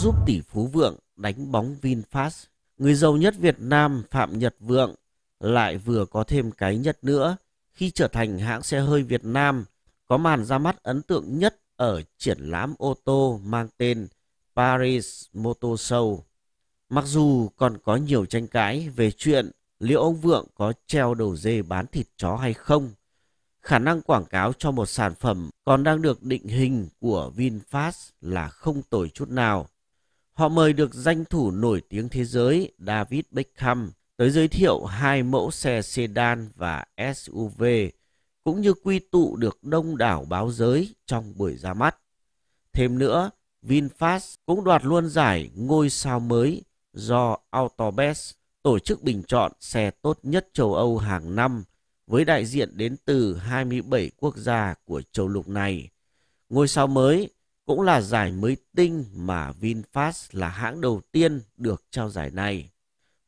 giúp tỷ phú Vượng đánh bóng VinFast. Người giàu nhất Việt Nam Phạm Nhật Vượng lại vừa có thêm cái nhất nữa khi trở thành hãng xe hơi Việt Nam có màn ra mắt ấn tượng nhất ở triển lãm ô tô mang tên Paris Motor Show. Mặc dù còn có nhiều tranh cãi về chuyện liệu ông Vượng có treo đầu dê bán thịt chó hay không, khả năng quảng cáo cho một sản phẩm còn đang được định hình của VinFast là không tồi chút nào. Họ mời được danh thủ nổi tiếng thế giới David Beckham tới giới thiệu hai mẫu xe sedan và SUV, cũng như quy tụ được đông đảo báo giới trong buổi ra mắt. Thêm nữa, VinFast cũng đoạt luôn giải ngôi sao mới do Autobest tổ chức bình chọn xe tốt nhất châu Âu hàng năm với đại diện đến từ 27 quốc gia của châu lục này. Ngôi sao mới cũng là giải mới tinh mà VinFast là hãng đầu tiên được trao giải này.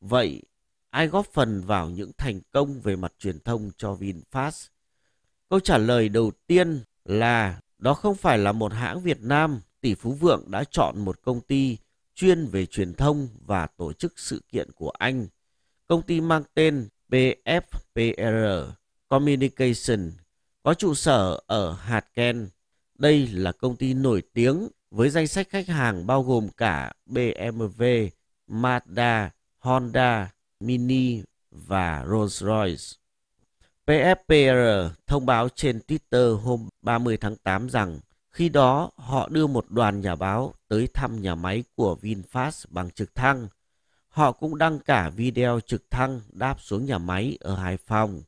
Vậy, ai góp phần vào những thành công về mặt truyền thông cho VinFast? Câu trả lời đầu tiên là đó không phải là một hãng Việt Nam, tỷ phú Vượng đã chọn một công ty chuyên về truyền thông và tổ chức sự kiện của Anh. Công ty mang tên BFPR Communication có trụ sở ở Hạt Ken, đây là công ty nổi tiếng với danh sách khách hàng bao gồm cả BMW, Mazda, Honda, Mini và Rolls-Royce. PFPR thông báo trên Twitter hôm 30 tháng 8 rằng khi đó họ đưa một đoàn nhà báo tới thăm nhà máy của VinFast bằng trực thăng. Họ cũng đăng cả video trực thăng đáp xuống nhà máy ở Hải Phòng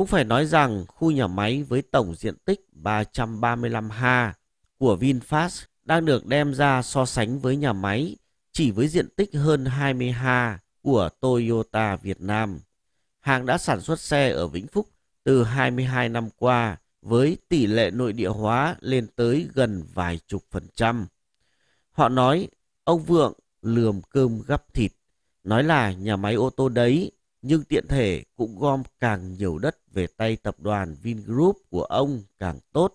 cũng phải nói rằng khu nhà máy với tổng diện tích 335 ha của VinFast đang được đem ra so sánh với nhà máy chỉ với diện tích hơn 20 ha của Toyota Việt Nam. Hàng đã sản xuất xe ở Vĩnh Phúc từ 22 năm qua với tỷ lệ nội địa hóa lên tới gần vài chục phần trăm. Họ nói ông Vượng lườm cơm gắp thịt, nói là nhà máy ô tô đấy nhưng tiện thể cũng gom càng nhiều đất về tay tập đoàn Vingroup của ông càng tốt.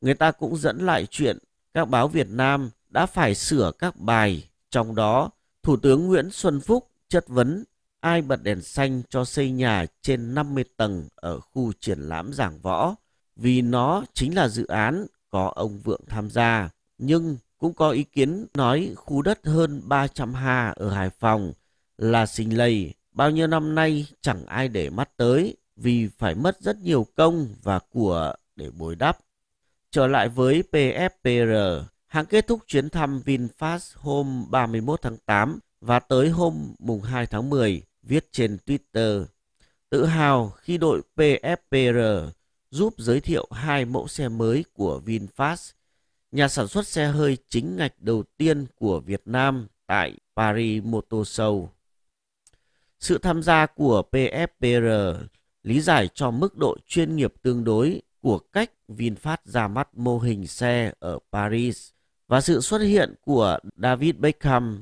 Người ta cũng dẫn lại chuyện các báo Việt Nam đã phải sửa các bài, trong đó Thủ tướng Nguyễn Xuân Phúc chất vấn ai bật đèn xanh cho xây nhà trên 50 tầng ở khu triển lãm giảng võ, vì nó chính là dự án có ông Vượng tham gia. Nhưng cũng có ý kiến nói khu đất hơn 300 ha ở Hải Phòng là sinh lầy Bao nhiêu năm nay chẳng ai để mắt tới vì phải mất rất nhiều công và của để bồi đắp. Trở lại với PFPR, hãng kết thúc chuyến thăm VinFast hôm 31 tháng 8 và tới hôm mùng 2 tháng 10 viết trên Twitter. Tự hào khi đội PFPR giúp giới thiệu hai mẫu xe mới của VinFast, nhà sản xuất xe hơi chính ngạch đầu tiên của Việt Nam tại Paris Motor Show. Sự tham gia của PFPR lý giải cho mức độ chuyên nghiệp tương đối của cách VinFast ra mắt mô hình xe ở Paris và sự xuất hiện của David Beckham.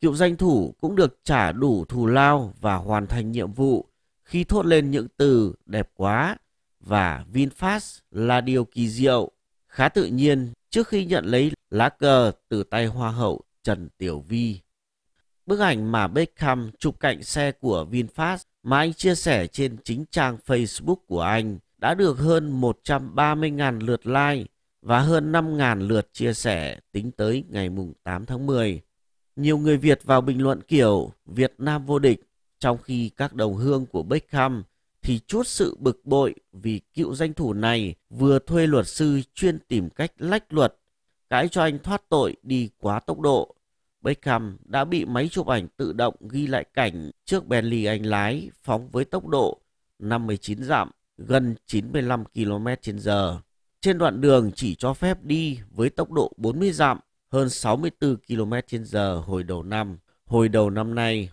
Cựu danh thủ cũng được trả đủ thù lao và hoàn thành nhiệm vụ khi thốt lên những từ đẹp quá và VinFast là điều kỳ diệu, khá tự nhiên trước khi nhận lấy lá cờ từ tay Hoa hậu Trần Tiểu Vi. Bức ảnh mà Beckham chụp cạnh xe của VinFast mà anh chia sẻ trên chính trang Facebook của anh đã được hơn 130.000 lượt like và hơn 5.000 lượt chia sẻ tính tới ngày 8 tháng 10. Nhiều người Việt vào bình luận kiểu Việt Nam vô địch, trong khi các đồng hương của Beckham thì chút sự bực bội vì cựu danh thủ này vừa thuê luật sư chuyên tìm cách lách luật, cãi cho anh thoát tội đi quá tốc độ Beckham đã bị máy chụp ảnh tự động ghi lại cảnh trước Bentley anh lái phóng với tốc độ 59 dặm, gần 95 km h Trên đoạn đường chỉ cho phép đi với tốc độ 40 dặm, hơn 64 km h hồi đầu năm, hồi đầu năm nay.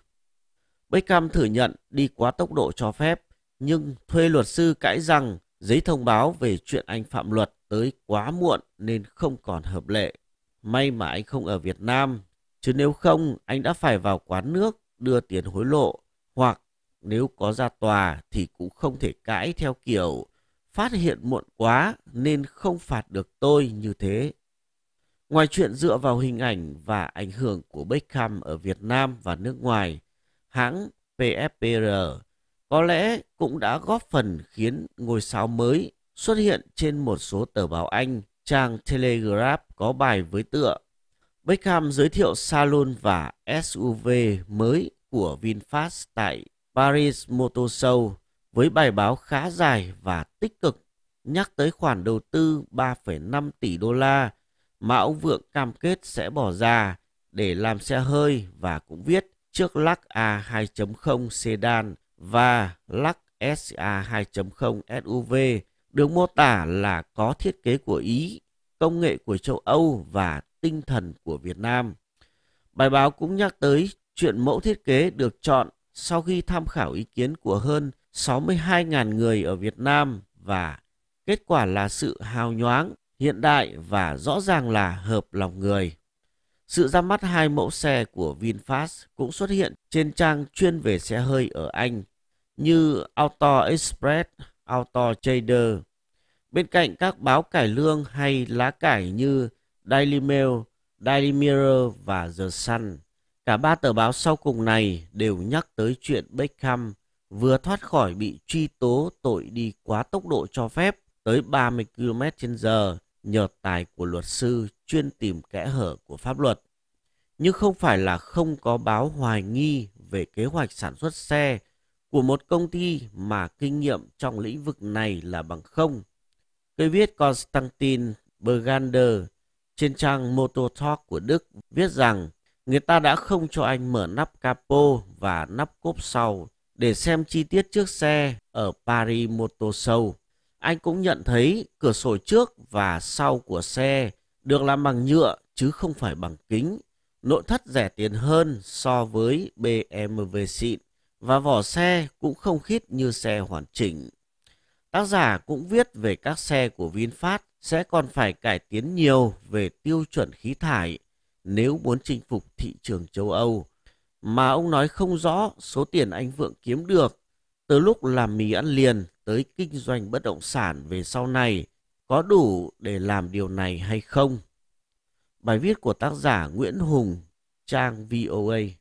Beckham thừa nhận đi quá tốc độ cho phép, nhưng thuê luật sư cãi rằng giấy thông báo về chuyện anh phạm luật tới quá muộn nên không còn hợp lệ. May mà anh không ở Việt Nam Chứ nếu không, anh đã phải vào quán nước đưa tiền hối lộ hoặc nếu có ra tòa thì cũng không thể cãi theo kiểu phát hiện muộn quá nên không phạt được tôi như thế. Ngoài chuyện dựa vào hình ảnh và ảnh hưởng của Beckham ở Việt Nam và nước ngoài, hãng PFPR có lẽ cũng đã góp phần khiến ngôi sao mới xuất hiện trên một số tờ báo Anh. Trang Telegraph có bài với tựa Beckham giới thiệu salon và SUV mới của VinFast tại Paris Motor Show với bài báo khá dài và tích cực nhắc tới khoản đầu tư 3,5 tỷ đô la mà ông Vượng cam kết sẽ bỏ ra để làm xe hơi và cũng viết trước Lắc A 2.0 sedan và Lắc SA 2.0 SUV được mô tả là có thiết kế của Ý, công nghệ của châu Âu và tinh thần của Việt Nam. Bài báo cũng nhắc tới chuyện mẫu thiết kế được chọn sau khi tham khảo ý kiến của hơn 62.000 người ở Việt Nam và kết quả là sự hào nhoáng, hiện đại và rõ ràng là hợp lòng người. Sự ra mắt hai mẫu xe của VinFast cũng xuất hiện trên trang chuyên về xe hơi ở Anh như Auto Express, Auto Trader. Bên cạnh các báo cải lương hay lá cải như Daily Mail, Daily Mirror và The Sun. Cả ba tờ báo sau cùng này đều nhắc tới chuyện Beckham vừa thoát khỏi bị truy tố tội đi quá tốc độ cho phép tới 30 km h nhờ tài của luật sư chuyên tìm kẽ hở của pháp luật. Nhưng không phải là không có báo hoài nghi về kế hoạch sản xuất xe của một công ty mà kinh nghiệm trong lĩnh vực này là bằng không. Cây viết Constantine Bergander trên trang Motor Talk của Đức viết rằng người ta đã không cho anh mở nắp capo và nắp cốp sau để xem chi tiết trước xe ở Paris Motor Show. Anh cũng nhận thấy cửa sổ trước và sau của xe được làm bằng nhựa chứ không phải bằng kính. Nội thất rẻ tiền hơn so với BMW xịn và vỏ xe cũng không khít như xe hoàn chỉnh. Tác giả cũng viết về các xe của VinFast sẽ còn phải cải tiến nhiều về tiêu chuẩn khí thải nếu muốn chinh phục thị trường châu Âu. Mà ông nói không rõ số tiền anh Vượng kiếm được từ lúc làm mì ăn liền tới kinh doanh bất động sản về sau này có đủ để làm điều này hay không. Bài viết của tác giả Nguyễn Hùng, trang VOA.